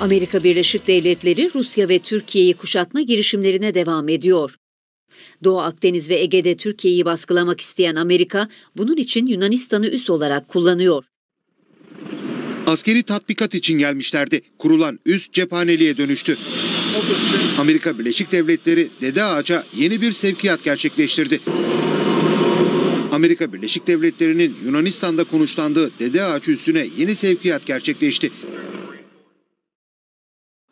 Amerika Birleşik Devletleri Rusya ve Türkiye'yi kuşatma girişimlerine devam ediyor. Doğu Akdeniz ve Ege'de Türkiye'yi baskılamak isteyen Amerika bunun için Yunanistan'ı üs olarak kullanıyor. Askeri tatbikat için gelmişlerdi. Kurulan üs cephaneliğe dönüştü. Amerika Birleşik Devletleri Dede Ağaç'a yeni bir sevkiyat gerçekleştirdi. Amerika Birleşik Devletleri'nin Yunanistan'da konuşlandığı Dede Ağaç üssüne yeni sevkiyat gerçekleşti.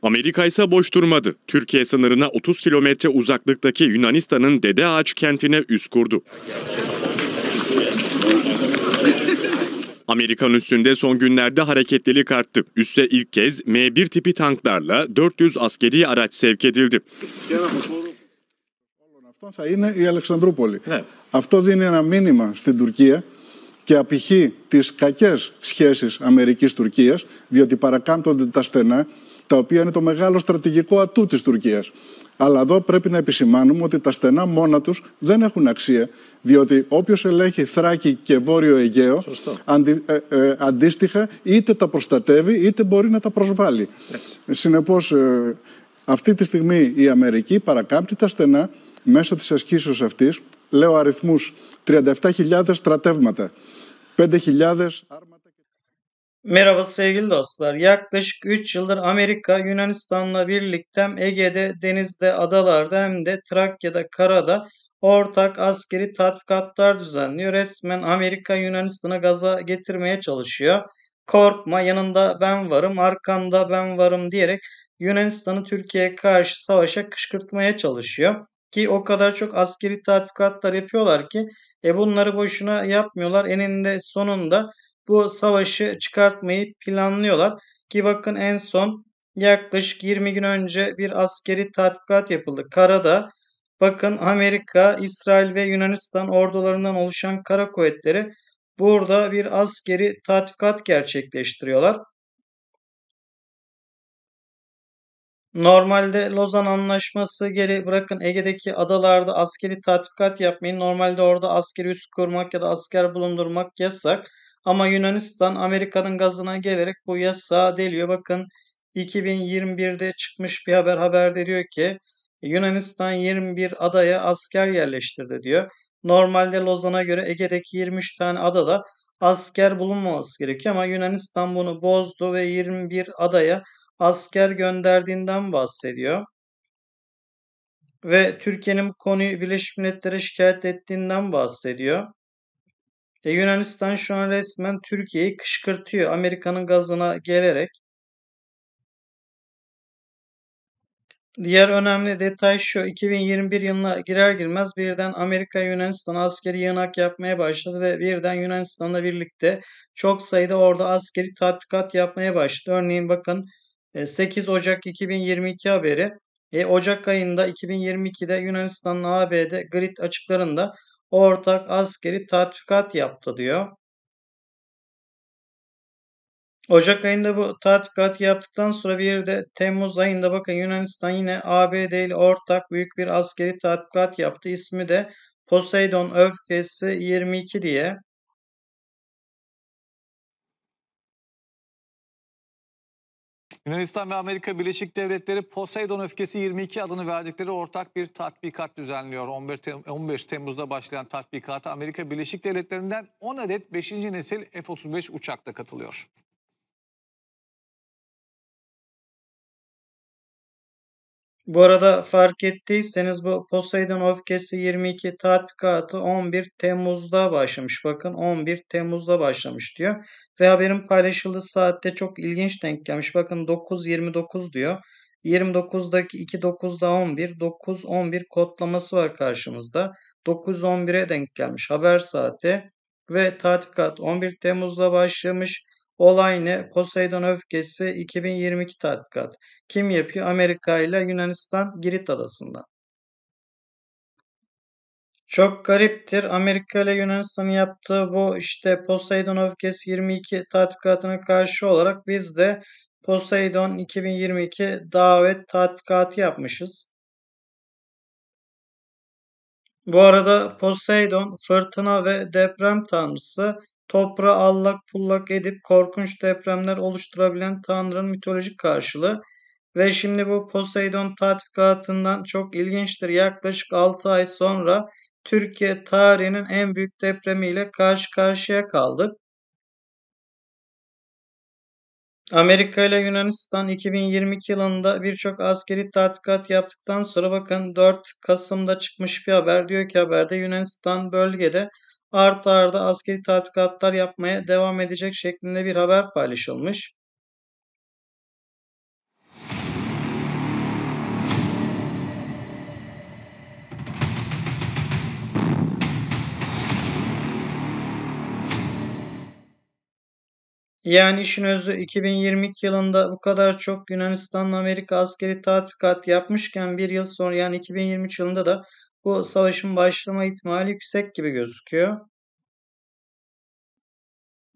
Amerika ise boş durmadı. Türkiye sınırına 30 kilometre uzaklıktaki Yunanistan'ın Dede Ağaç kentine üs kurdu. Amerikan üstünde son günlerde hareketlilik arttı. Üste ilk kez M1 tipi tanklarla 400 askeri araç sevk edildi. Αυτό θα είναι η Αλεξανδρούπολη. Ναι. Αυτό δίνει ένα μήνυμα στην Τουρκία και απηχεί τις κακές σχέσεις Αμερικής-Τουρκίας, διότι παρακάμπτονται τα στενά τα οποία είναι το μεγάλο στρατηγικό ατού της Τουρκίας. Αλλά εδώ πρέπει να επισημάνουμε ότι τα στενά μόνα τους δεν έχουν αξία, διότι όποιος ελέγχει Θράκη και Βόρειο Αιγαίο, ε, ε, αντίστοιχα είτε τα προστατεύει είτε μπορεί να τα προσβάλλει. Συνεπώς, ε, αυτή τη στιγμή η Αμερική παρακάμπτει τα στενά μέσω τη ασκήσεως αυτής, Λέω αριθμού: 37.000 στρατεύματα, 5.000 Merhaba sevgili dostlar. Yaklaşık 3 yıldır Amerika Yunanistan'la birlikte hem Ege'de, denizde, adalarda hem de Trakya'da, karada ortak askeri tatbikatlar düzenliyor. Resmen Amerika Yunanistan'a gaza getirmeye çalışıyor. Korkma yanında ben varım, arkanda ben varım diyerek Yunanistan'ı Türkiye'ye karşı savaşa kışkırtmaya çalışıyor. Ki o kadar çok askeri tatbikatlar yapıyorlar ki e bunları boşuna yapmıyorlar. Eninde sonunda bu savaşı çıkartmayı planlıyorlar. Ki bakın en son yaklaşık 20 gün önce bir askeri tatbikat yapıldı. Karada bakın Amerika, İsrail ve Yunanistan ordularından oluşan kara kuvvetleri burada bir askeri tatbikat gerçekleştiriyorlar. Normalde Lozan Anlaşması geri bırakın Ege'deki adalarda askeri tatbikat yapmayın. Normalde orada askeri üs kurmak ya da asker bulundurmak yasak. Ama Yunanistan Amerika'nın gazına gelerek bu yasağı deliyor. Bakın 2021'de çıkmış bir haber haberde diyor ki Yunanistan 21 adaya asker yerleştirdi diyor. Normalde Lozan'a göre Ege'deki 23 tane adada asker bulunmaması gerekiyor ama Yunanistan bunu bozdu ve 21 adaya asker gönderdiğinden bahsediyor. Ve Türkiye'nin bu konuyu Birleşmiş Milletler'e şikayet ettiğinden bahsediyor. E, Yunanistan şu an resmen Türkiye'yi kışkırtıyor. Amerika'nın gazına gelerek. Diğer önemli detay şu. 2021 yılına girer girmez birden Amerika Yunanistan'a askeri yanak yapmaya başladı ve birden Yunanistan'la birlikte çok sayıda orada askeri tatbikat yapmaya başladı. Örneğin bakın 8 e, Ocak 2022 haberi. E, Ocak ayında 2022'de Yunanistan'la ABD Grit açıklarında ortak askeri tatbikat yaptı diyor. Ocak ayında bu tatbikat yaptıktan sonra bir de Temmuz ayında bakın Yunanistan yine ABD ile ortak büyük bir askeri tatbikat yaptı. İsmi de Poseidon öfkesi 22 diye. Yunanistan ve Amerika Birleşik Devletleri Poseidon Öfkesi 22 adını verdikleri ortak bir tatbikat düzenliyor. 11, Tem 15 Temmuz'da başlayan tatbikata Amerika Birleşik Devletleri'nden 10 adet 5. nesil F-35 uçakla katılıyor. Bu arada fark ettiyseniz bu Poseidon Ofkesi 22 tatbikatı 11 Temmuz'da başlamış. Bakın 11 Temmuz'da başlamış diyor. Ve haberin paylaşıldığı saatte çok ilginç denk gelmiş. Bakın 9.29 diyor. 29'daki 2.9'da 11, 9.11 kodlaması var karşımızda. 9.11'e denk gelmiş haber saati ve tatbikat 11 Temmuz'da başlamış. Olay ne? Poseidon öfkesi 2022 tatbikat. Kim yapıyor? Amerika ile Yunanistan Girit adasında. Çok gariptir. Amerika ile Yunanistan'ın yaptığı bu işte Poseidon öfkesi 22 tatbikatına karşı olarak biz de Poseidon 2022 davet tatbikatı yapmışız. Bu arada Poseidon fırtına ve deprem tanrısı toprağı allak pullak edip korkunç depremler oluşturabilen tanrının mitolojik karşılığı ve şimdi bu Poseidon tatbikatından çok ilginçtir. Yaklaşık 6 ay sonra Türkiye tarihinin en büyük depremiyle karşı karşıya kaldık. Amerika ile Yunanistan 2022 yılında birçok askeri tatbikat yaptıktan sonra bakın 4 Kasım'da çıkmış bir haber diyor ki haberde Yunanistan bölgede ardı arda askeri tatbikatlar yapmaya devam edecek şeklinde bir haber paylaşılmış. Yani işin özü 2022 yılında bu kadar çok Yunanistan'la Amerika askeri tatbikat yapmışken bir yıl sonra yani 2023 yılında da bu savaşın başlama ihtimali yüksek gibi gözüküyor.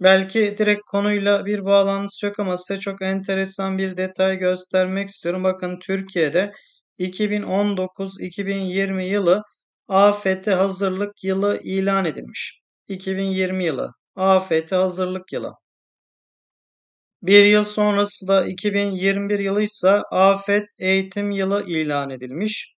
Belki direkt konuyla bir bağlantısı yok ama size çok enteresan bir detay göstermek istiyorum. Bakın Türkiye'de 2019-2020 yılı afete hazırlık yılı ilan edilmiş. 2020 yılı afete hazırlık yılı. Bir yıl sonrası da 2021 yılı ise afet eğitim yılı ilan edilmiş.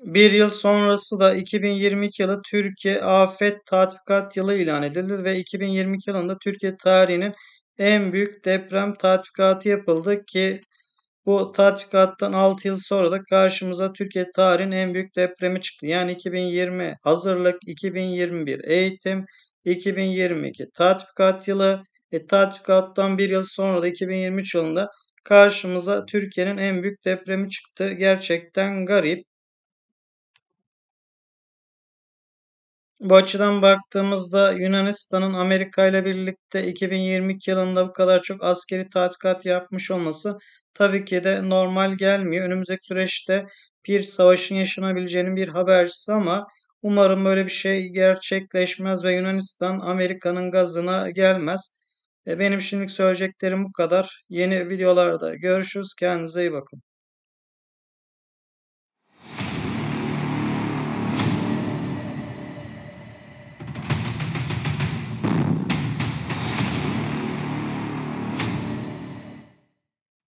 Bir yıl sonrası da 2022 yılı Türkiye Afet Tatbikat Yılı ilan edildi ve 2022 yılında Türkiye tarihinin en büyük deprem tatbikatı yapıldı ki bu tatbikattan 6 yıl sonra da karşımıza Türkiye tarihinin en büyük depremi çıktı. Yani 2020 hazırlık, 2021 eğitim, 2022 tatbikat yılı. E, tatbikattan bir yıl sonra da 2023 yılında karşımıza Türkiye'nin en büyük depremi çıktı. Gerçekten garip. Bu açıdan baktığımızda Yunanistan'ın Amerika ile birlikte 2022 yılında bu kadar çok askeri tatbikat yapmış olması tabii ki de normal gelmiyor. Önümüzdeki süreçte bir savaşın yaşanabileceğinin bir habercisi ama umarım böyle bir şey gerçekleşmez ve Yunanistan Amerika'nın gazına gelmez. E, benim şimdilik söyleyeceklerim bu kadar. Yeni videolarda görüşürüz. Kendinize iyi bakın.